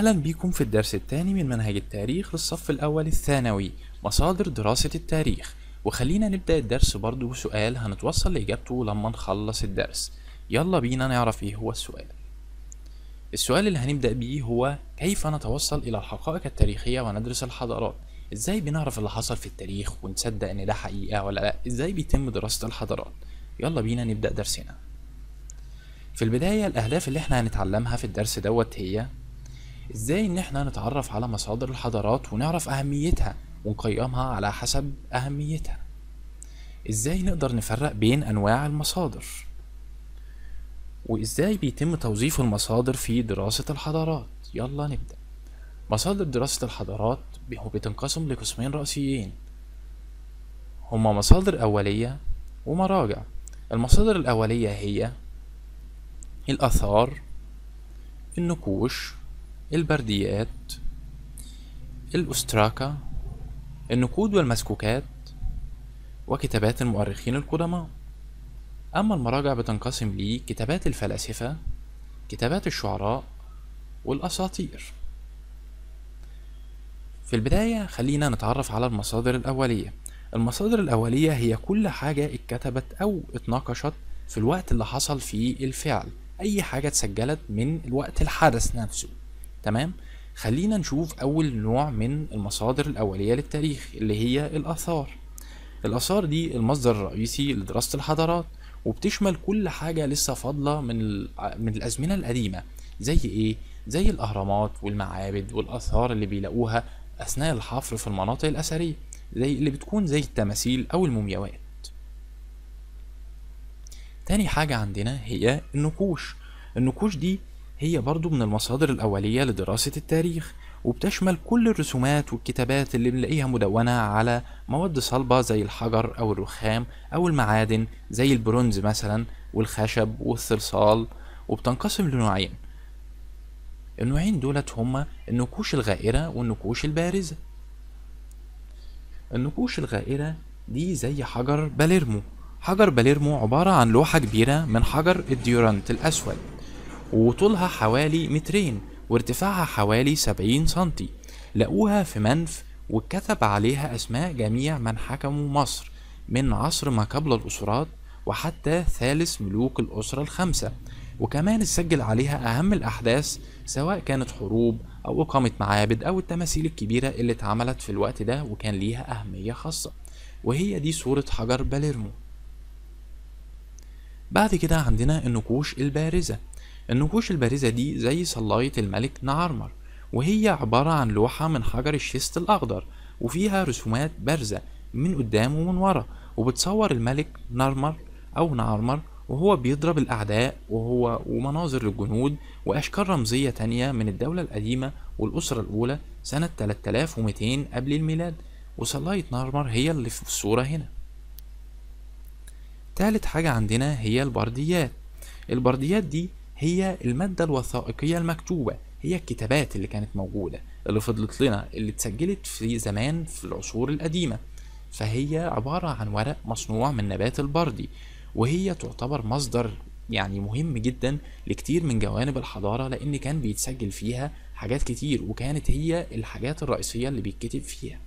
أهلا بكم في الدرس الثاني من منهج التاريخ للصف الأول الثانوي مصادر دراسة التاريخ وخلينا نبدأ الدرس برضو بسؤال هنتوصل لإجابته لما نخلص الدرس يلا بينا نعرف إيه هو السؤال السؤال اللي هنبدأ بيه هو كيف نتوصل إلى الحقائق التاريخية وندرس الحضارات إزاي بنعرف اللي حصل في التاريخ ونصدق إن ده حقيقة ولا لأ إزاي بيتم دراسة الحضارات يلا بينا نبدأ درسنا في البداية الأهداف اللي احنا هنتعلمها في الدرس دوت هي ازاي ان احنا نتعرف على مصادر الحضارات ونعرف اهميتها ونقيمها على حسب اهميتها ازاي نقدر نفرق بين انواع المصادر وازاي بيتم توظيف المصادر في دراسة الحضارات يلا نبدأ مصادر دراسة الحضارات بتنقسم لقسمين رئيسيين هما مصادر أولية ومراجع المصادر الأولية هي الآثار النقوش البرديات الأستراكا النقود والمسكوكات وكتابات المؤرخين القدماء أما المراجع بتنقسم لكتابات الفلاسفة كتابات الشعراء والأساطير في البداية خلينا نتعرف على المصادر الأولية المصادر الأولية هي كل حاجة اتكتبت أو اتناقشت في الوقت اللي حصل فيه الفعل أي حاجة اتسجلت من الوقت الحدث نفسه تمام خلينا نشوف أول نوع من المصادر الأولية للتاريخ اللي هي الآثار الآثار دي المصدر الرئيسي لدراسة الحضارات وبتشمل كل حاجة لسه فاضلة من, من الأزمنة القديمة زي إيه؟ زي الأهرامات والمعابد والآثار اللي بيلاقوها أثناء الحفر في المناطق الأثرية زي اللي بتكون زي التماثيل أو المومياوات تاني حاجة عندنا هي النقوش النقوش دي هي برضو من المصادر الأولية لدراسة التاريخ وبتشمل كل الرسومات والكتابات اللي بنلاقيها مدونة على مواد صلبة زي الحجر أو الرخام أو المعادن زي البرونز مثلا والخشب والصلصال وبتنقسم لنوعين النوعين دولت هما النقوش الغائرة والنقوش البارزة النقوش الغائرة دي زي حجر باليرمو حجر باليرمو عبارة عن لوحة كبيرة من حجر الديورانت الأسود وطولها حوالي مترين وارتفاعها حوالي 70 سنتي لقوها في منف واتكتب عليها أسماء جميع من حكموا مصر من عصر ما قبل الأسرات وحتى ثالث ملوك الأسرة الخمسة وكمان اتسجل عليها أهم الأحداث سواء كانت حروب أو إقامة معابد أو التماثيل الكبيرة اللي اتعملت في الوقت ده وكان ليها أهمية خاصة وهي دي صورة حجر باليرمو بعد كده عندنا النقوش البارزة النقوش البارزة دي زي صلاية الملك نعرمر وهي عبارة عن لوحة من حجر الشيست الأخضر وفيها رسومات بارزة من قدام ومن ورا وبتصور الملك نارمر أو نعرمر وهو بيضرب الأعداء وهو ومناظر للجنود وأشكال رمزية تانية من الدولة القديمة والأسرة الأولى سنة 3200 قبل الميلاد وصلاية نارمر هي اللي في الصورة هنا تالت حاجة عندنا هي البرديات البرديات دي هي المادة الوثائقية المكتوبة هي الكتابات اللي كانت موجودة اللي فضلت لنا اللي اتسجلت في زمان في العصور القديمة فهي عبارة عن ورق مصنوع من نبات البردي وهي تعتبر مصدر يعني مهم جدا لكتير من جوانب الحضارة لأن كان بيتسجل فيها حاجات كتير وكانت هي الحاجات الرئيسية اللي بيتكتب فيها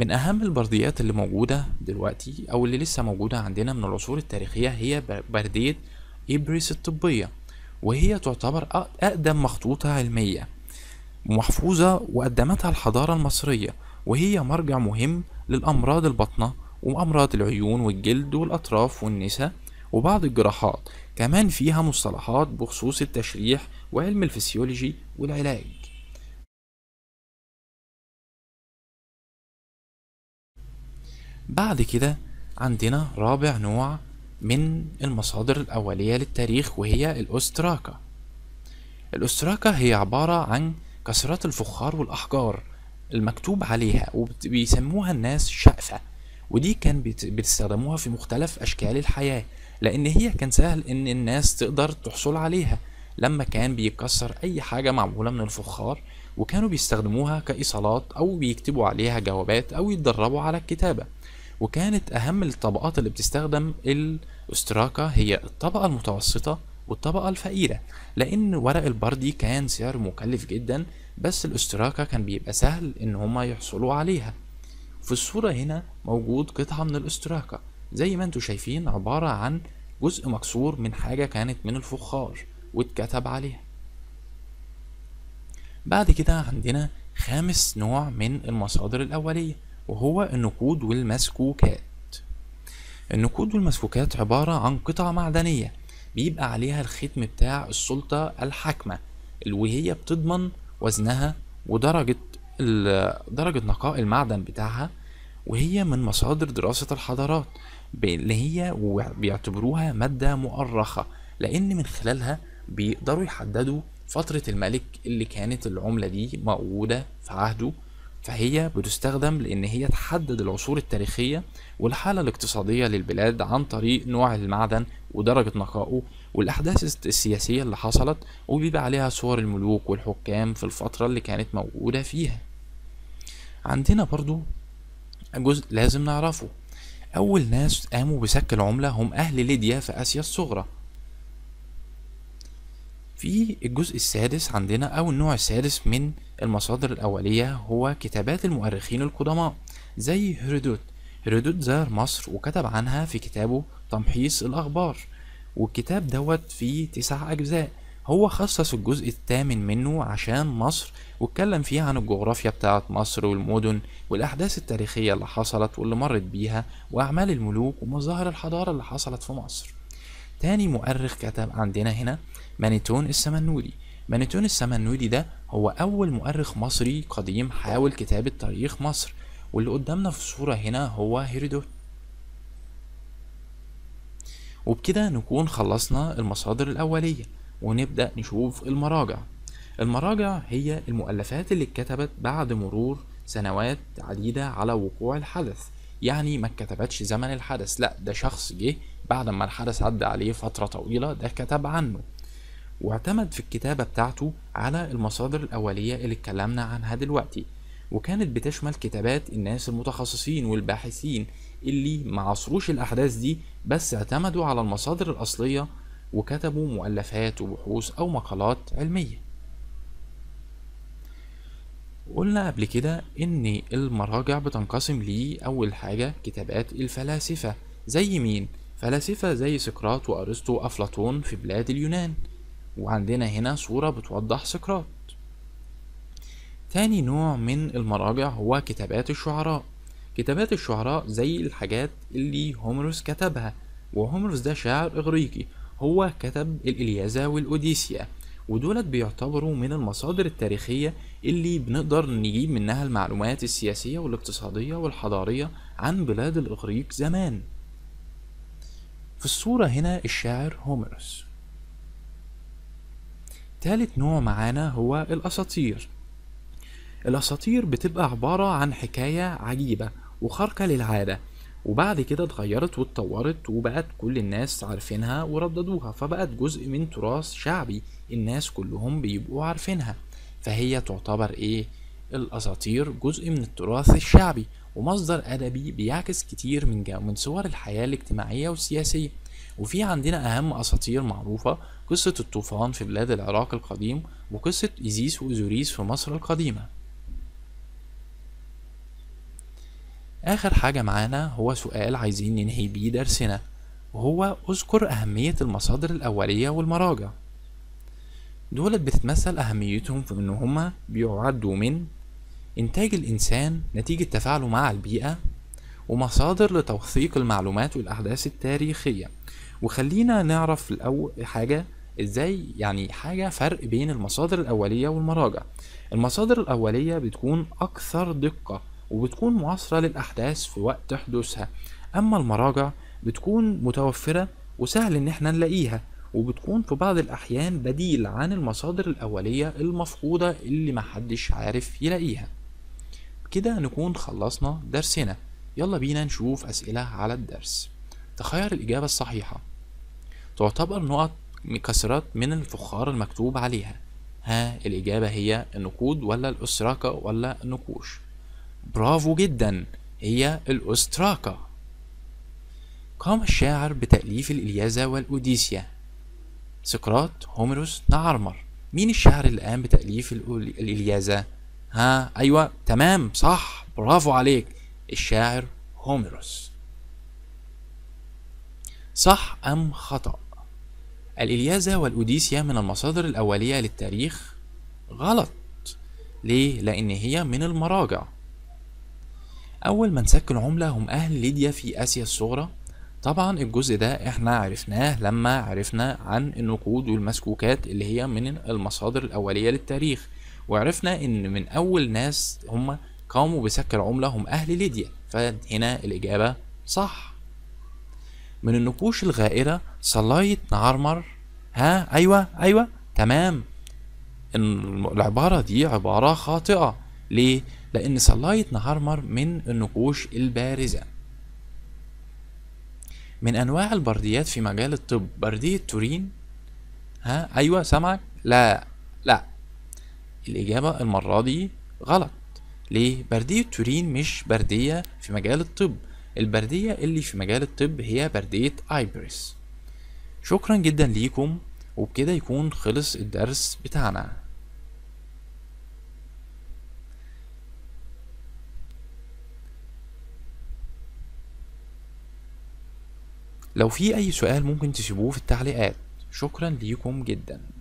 من أهم البرديات اللي موجودة دلوقتي أو اللي لسه موجودة عندنا من العصور التاريخية هي بردية إبريس الطبية وهي تعتبر أقدم مخطوطة علمية محفوظة وقدمتها الحضارة المصرية وهي مرجع مهم للأمراض البطنة وأمراض العيون والجلد والأطراف والنساء وبعض الجراحات كمان فيها مصطلحات بخصوص التشريح وعلم الفسيولوجي والعلاج بعد كده عندنا رابع نوع من المصادر الأولية للتاريخ وهي الأستراكا الأستراكا هي عبارة عن كسرات الفخار والأحجار المكتوب عليها وبيسموها الناس شقفة ودي كان بيستخدموها في مختلف أشكال الحياة لأن هي كان سهل إن الناس تقدر تحصل عليها لما كان بيكسر أي حاجة معمولة من الفخار وكانوا بيستخدموها كإيصالات أو بيكتبوا عليها جوابات أو يتدربوا على الكتابة وكانت أهم الطبقات اللي بتستخدم الاستراكة هي الطبقة المتوسطة والطبقة الفقيرة لأن ورق البردي كان سعر مكلف جدا بس الاستراكة كان بيبقى سهل إن هما يحصلوا عليها في الصورة هنا موجود قطعة من الاستراكة زي ما انتوا شايفين عبارة عن جزء مكسور من حاجة كانت من الفخار واتكتب عليها بعد كده عندنا خامس نوع من المصادر الأولية وهو النقود والمسكوكات النقود والمسكوكات عبارة عن قطع معدنية بيبقى عليها الختم بتاع السلطة الحاكمة وهي بتضمن وزنها ودرجة درجة نقاء المعدن بتاعها وهي من مصادر دراسة الحضارات اللي هي بيعتبروها مادة مؤرخة لأن من خلالها بيقدروا يحددوا فترة الملك اللي كانت العملة دي موجودة في عهده فهي بتستخدم لأن هي تحدد العصور التاريخية والحالة الاقتصادية للبلاد عن طريق نوع المعدن ودرجة نقائه والأحداث السياسية اللي حصلت وبيبقى عليها صور الملوك والحكام في الفترة اللي كانت موجودة فيها عندنا برضو جزء لازم نعرفه أول ناس قاموا بسك العملة هم أهل ليديا في آسيا الصغرى في الجزء السادس عندنا أو النوع السادس من المصادر الأولية هو كتابات المؤرخين القدماء زي هيرودوت هيرودوت زار مصر وكتب عنها في كتابه تمحيص الأخبار والكتاب دوت فيه تسع أجزاء هو خصص الجزء الثامن منه عشان مصر واتكلم فيه عن الجغرافيا بتاعة مصر والمدن والأحداث التاريخية اللي حصلت واللي مرت بيها وأعمال الملوك ومظاهر الحضارة اللي حصلت في مصر تاني مؤرخ كتب عندنا هنا مانيتون السمنودي مانيتون السمنودي ده هو أول مؤرخ مصري قديم حاول كتابة تاريخ مصر واللي قدامنا في الصورة هنا هو هيرودوت وبكده نكون خلصنا المصادر الأولية ونبدأ نشوف المراجع المراجع هي المؤلفات اللي اتكتبت بعد مرور سنوات عديدة على وقوع الحدث يعني ما اتكتبتش زمن الحدث لا ده شخص جه بعد ما الحدث عدى عليه فترة طويلة ده كتب عنه واعتمد في الكتابة بتاعته على المصادر الأولية اللي اتكلمنا عنها دلوقتي وكانت بتشمل كتابات الناس المتخصصين والباحثين اللي ما عصروش الأحداث دي بس اعتمدوا على المصادر الأصلية وكتبوا مؤلفات وبحوث أو مقالات علمية قلنا قبل كده إن المراجع بتنقسم لي أول حاجة كتابات الفلاسفة زي مين؟ فلاسفة زي سقراط وأرسطو وأفلاطون في بلاد اليونان وعندنا هنا صورة بتوضح سقراط تاني نوع من المراجع هو كتابات الشعراء كتابات الشعراء زي الحاجات اللي هومروس كتبها وهومروس ده شاعر إغريقي هو كتب الإلياذة والأوديسيا ودولت بيعتبروا من المصادر التاريخية اللي بنقدر نجيب منها المعلومات السياسية والاقتصادية والحضارية عن بلاد الإغريق زمان في الصورة هنا الشاعر هومروس تالت نوع معانا هو الأساطير الأساطير بتبقى عبارة عن حكاية عجيبة وخارقة للعادة وبعد كده اتغيرت واتطورت وبقت كل الناس عارفينها ورددوها فبقت جزء من تراث شعبي الناس كلهم بيبقوا عارفينها فهي تعتبر ايه الأساطير جزء من التراث الشعبي ومصدر أدبي بيعكس كتير من جو من صور الحياة الاجتماعية والسياسية وفي عندنا أهم أساطير معروفة قصة الطوفان في بلاد العراق القديم وقصة إيزيس وأوزوريس في مصر القديمة آخر حاجة معانا هو سؤال عايزين ننهي بيه درسنا وهو اذكر أهمية المصادر الأولية والمراجع دولت بتتمثل أهميتهم في إن هما بيعدوا من إنتاج الإنسان نتيجة تفاعله مع البيئة ومصادر لتوثيق المعلومات والأحداث التاريخية وخلينا نعرف الأول حاجة ازاي يعني حاجة فرق بين المصادر الأولية والمراجع المصادر الأولية بتكون أكثر دقة وبتكون معاصرة للأحداث في وقت حدوثها أما المراجع بتكون متوفرة وسهل إن احنا نلاقيها وبتكون في بعض الأحيان بديل عن المصادر الأولية المفقودة اللي محدش عارف يلاقيها كده نكون خلصنا درسنا يلا بينا نشوف أسئلة على الدرس تخير الإجابة الصحيحة تعتبر نقط مكسرات من الفخار المكتوب عليها ها الإجابة هي النقود ولا الأستراكة ولا النقوش برافو جدا هي الأستراكة قام الشاعر بتأليف الإلياذة والأوديسيا سقراط هوميروس نعرمر مين الشاعر اللي قام بتأليف الإلياذة؟ ها أيوة تمام صح برافو عليك الشاعر هوميروس صح أم خطأ؟ الإلياذة والأوديسيا من المصادر الأولية للتاريخ غلط ليه؟ لأن هي من المراجع أول من سك العملة هم أهل ليديا في آسيا الصغرى طبعا الجزء ده احنا عرفناه لما عرفنا عن النقود والمسكوكات اللي هي من المصادر الأولية للتاريخ وعرفنا ان من أول ناس هم قاموا بسك العملة هم أهل ليديا فهنا الإجابة صح من النقوش الغائرة صلاية نعرمر ها أيوة أيوة تمام العبارة دي عبارة خاطئة ليه؟ لأن صلاية نهارمر من النقوش البارزة من أنواع البرديات في مجال الطب بردية تورين ها أيوة سامعك لا لا الإجابة المرة دي غلط ليه؟ بردية تورين مش بردية في مجال الطب البردية اللي في مجال الطب هي بردية ايبريس شكرا جدا ليكم وبكده يكون خلص الدرس بتاعنا لو في اي سؤال ممكن تسيبوه في التعليقات شكرا ليكم جدا